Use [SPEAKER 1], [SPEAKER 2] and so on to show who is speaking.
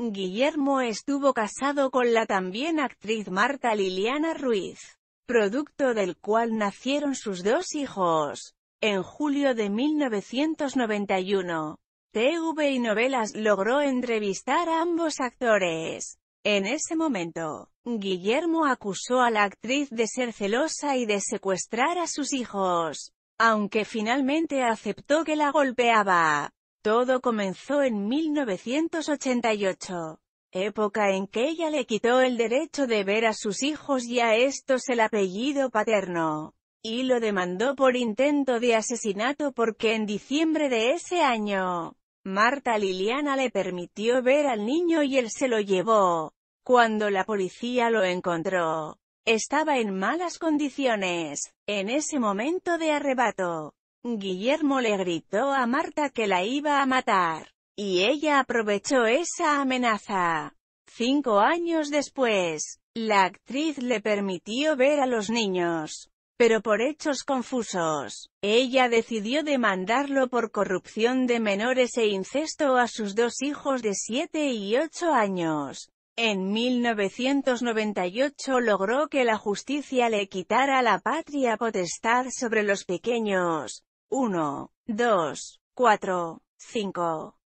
[SPEAKER 1] Guillermo estuvo casado con la también actriz Marta Liliana Ruiz, producto del cual nacieron sus dos hijos. En julio de 1991, TV y Novelas logró entrevistar a ambos actores. En ese momento, Guillermo acusó a la actriz de ser celosa y de secuestrar a sus hijos, aunque finalmente aceptó que la golpeaba. Todo comenzó en 1988, época en que ella le quitó el derecho de ver a sus hijos y a estos el apellido paterno, y lo demandó por intento de asesinato porque en diciembre de ese año, Marta Liliana le permitió ver al niño y él se lo llevó. Cuando la policía lo encontró, estaba en malas condiciones, en ese momento de arrebato. Guillermo le gritó a Marta que la iba a matar, y ella aprovechó esa amenaza. Cinco años después, la actriz le permitió ver a los niños, pero por hechos confusos. Ella decidió demandarlo por corrupción de menores e incesto a sus dos hijos de siete y ocho años. En 1998 logró que la justicia le quitara la patria potestad sobre los pequeños, 1, 2, 4, 5.